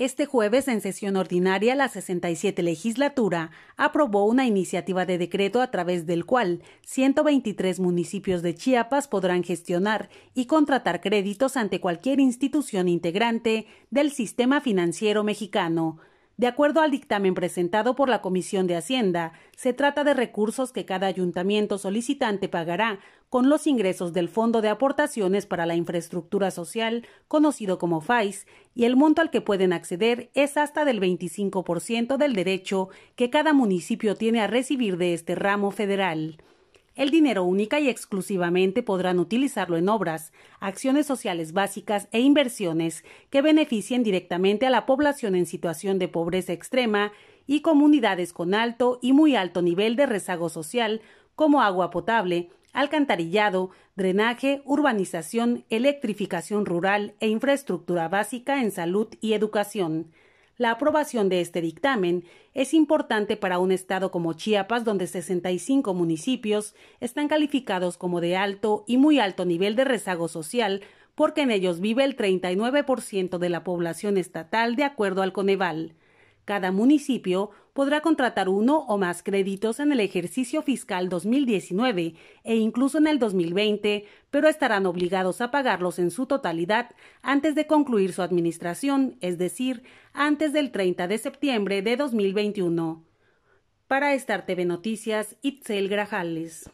Este jueves, en sesión ordinaria, la 67 legislatura aprobó una iniciativa de decreto a través del cual 123 municipios de Chiapas podrán gestionar y contratar créditos ante cualquier institución integrante del sistema financiero mexicano. De acuerdo al dictamen presentado por la Comisión de Hacienda, se trata de recursos que cada ayuntamiento solicitante pagará con los ingresos del Fondo de Aportaciones para la Infraestructura Social, conocido como FAIS, y el monto al que pueden acceder es hasta del 25% del derecho que cada municipio tiene a recibir de este ramo federal. El dinero única y exclusivamente podrán utilizarlo en obras, acciones sociales básicas e inversiones que beneficien directamente a la población en situación de pobreza extrema y comunidades con alto y muy alto nivel de rezago social, como agua potable, alcantarillado, drenaje, urbanización, electrificación rural e infraestructura básica en salud y educación. La aprobación de este dictamen es importante para un estado como Chiapas, donde 65 municipios están calificados como de alto y muy alto nivel de rezago social, porque en ellos vive el 39% de la población estatal, de acuerdo al Coneval. Cada municipio podrá contratar uno o más créditos en el ejercicio fiscal 2019 e incluso en el 2020, pero estarán obligados a pagarlos en su totalidad antes de concluir su administración, es decir, antes del 30 de septiembre de 2021. Para Star TV Noticias, Itzel Grajales.